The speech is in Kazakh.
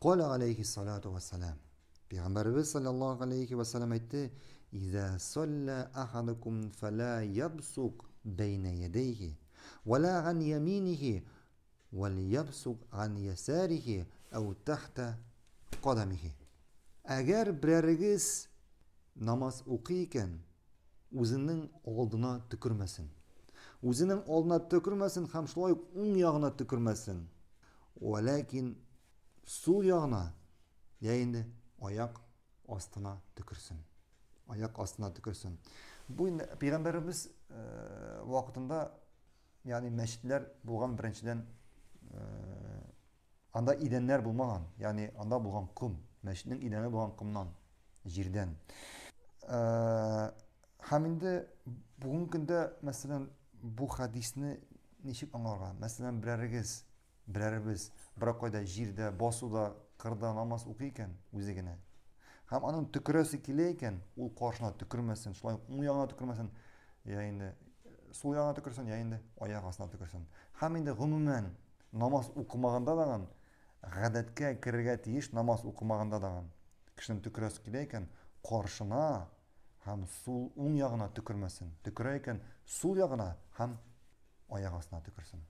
Кала алейхи салату ва салам. Пәйгамбәрбез саллаллаһу алейхи ва салам әйтте: "Иза салла ахадукум фала ябсук бейна ядейхи ва ла яминихи ва ябсук ан ясарихи ау тахта намаз укый икән, үзеннең алдына төкермәсен. Үзеннең алдына төкермәсен һәм шулай уң ягына Су жағына иә аяқ астына түкірсін аяқ астына түкірсін бұл енді пайғамбарымыз ә, э, уақытында яғни мәшітлер болған біріншіден ә, э, анда иденнер болмаған яғни анда болған құм мәшіттің идәні болған құмнан жерден э, ә, енді бүгінгі күнде мәселен бұл хадисні ничек аңларга мәселен біләрбіз бірақ қайда жерді басуда қырда намаз оқи екен өзегіне һәм аның түкіресі келе екен ол қоршына түкірмесін солай оң жағына түкірмесін иә енді сол жағына түкірсін иә енді аяқ астына түкірсін һәм енді ғұмумен намаз оқымағанда даған ғәдәткә кірергә тиіш намаз оқымағанда даған кішінің түкіресі келе екен қоршына һәм сул оң жағына түкірмесін түкіре екен сол жағына һәм аяқ астына түкірсін